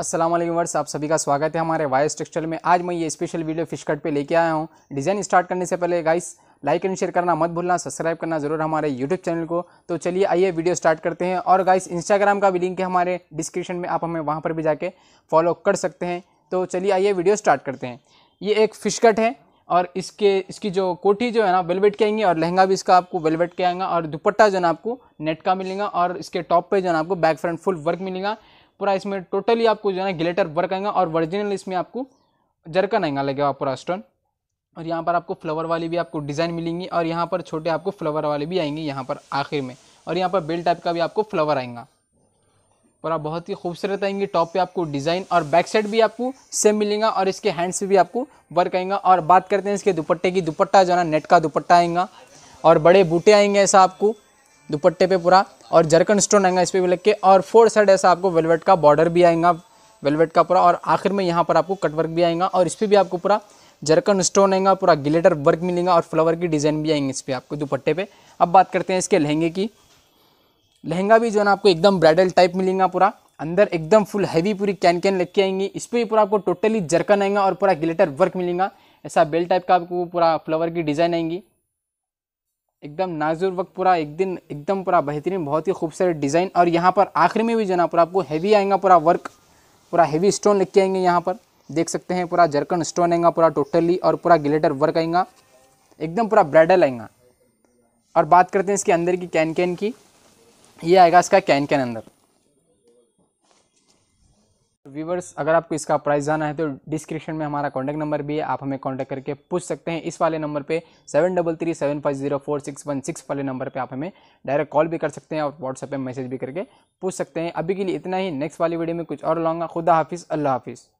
Aslam verse आप सभी का स्वागत है हमारे वायस टेक्सचर में आज मैं ये स्पेशल वीडियो फ़िशकट पे लेके आया हूँ डिज़ाइन स्टार्ट करने से पहले गाइस लाइक एंड शेयर करना मत भूलना सब्सक्राइब करना जरूर हमारे यूट्यूब चैनल को तो चलिए आइए वीडियो स्टार्ट करते हैं और गाइस इंस्टाग्राम का भी लिंक है हमारे डिस्क्रिप्शन में आप हमें वहाँ पर भी जाके फॉलो कर सकते हैं तो चलिए आइए वीडियो स्टार्ट करते हैं ये एक फिशकट है और इसके इसकी जो कोठी जो है ना वेलवेट के आएंगे और लहंगा भी इसका आपको वेलवेट के आएगा और दुपट्टा जो है ना आपको नेट का मिलेगा और इसके टॉप पे जो है ना आपको बैक फ्रंट फुल वर्क मिलेगा पूरा इसमें टोटली आपको जो है ना ग्लेटर वर्क आएगा और वर्जिनल इसमें आपको जरकन आएगा लगेगा पूरा स्टोन और यहाँ पर आपको फ्लावर वाली भी आपको डिज़ाइन मिलेंगी और यहाँ पर छोटे आपको फ्लावर वाले भी आएंगे यहाँ पर आखिर में और यहाँ पर बेल टाइप का भी आपको फ्लावर आएगा पूरा बहुत ही खूबसूरत आएंगे टॉप पे आपको डिज़ाइन और बैक साइड भी आपको सेम मिलेगा और इसके हैंड्स भी आपको वर्क आएगा और बात करते हैं इसके दुपट्टे की दुपट्टा जो है ना नेट का दुपट्टा आएगा और बड़े बूटे आएंगे ऐसा आपको दुपट्टे पे पूरा और जरकन स्टोन आएगा इस पर भी लग के और फोर साइड ऐसा आपको वेलवेट का बॉर्डर भी आएगा वेलवेट का पूरा और आखिर में यहाँ पर आपको कटवर्क भी आएगा और इस पर भी आपको पूरा जरकन स्टोन आएगा पूरा ग्लेटर वर्क मिलेगा और फ्लावर की डिज़ाइन भी आएंगे इस पर आपको दुपट्टे पर अब बात करते हैं इसके लहंगे की लहंगा भी जो है ना आपको एकदम ब्राइडल टाइप मिलेगा पूरा अंदर एकदम फुल हैवी पूरी कैन कैन लग के आएंगी इस पर भी पूरा आपको टोटली जरकन आएगा और पूरा गिलेटर वर्क मिलेगा ऐसा बेल टाइप का आपको पूरा फ्लावर की डिज़ाइन आएंगी एकदम नाजुर वक्त पूरा एक दिन एकदम पूरा बेहतरीन बहुत ही खूबसूरत डिज़ाइन और यहाँ पर आखिर में भी ना पूरा आपको हैवी आएगा पूरा वर्क पूरा हैवी स्टोन लिख के आएंगे यहाँ पर देख सकते हैं पूरा जरकन स्टोन आएगा पूरा टोटली और पूरा ग्लेटर वर्क आएगा एकदम पूरा ब्राइडल आएगा और बात करते हैं इसके अंदर की कैन कैन की ये आएगा इसका कैन कैन अंदर व्यूवर्स अगर आपको इसका प्राइस जाना है तो डिस्क्रिप्शन में हमारा कॉन्टैक्ट नंबर भी है आप हमें कॉन्टैक्ट करके पूछ सकते हैं इस वाले नंबर पे seven double three seven five zero four six one six वाले नंबर पे आप हमें डायरेक्ट कॉल भी कर सकते हैं और व्हाट्सएप पे मैसेज भी करके पूछ सकते हैं अभी के लिए इतना ही नेक्स्ट वाली वीडियो में कुछ और लाऊंगा खुदा हाफिज़ अल्लाह हाफिज़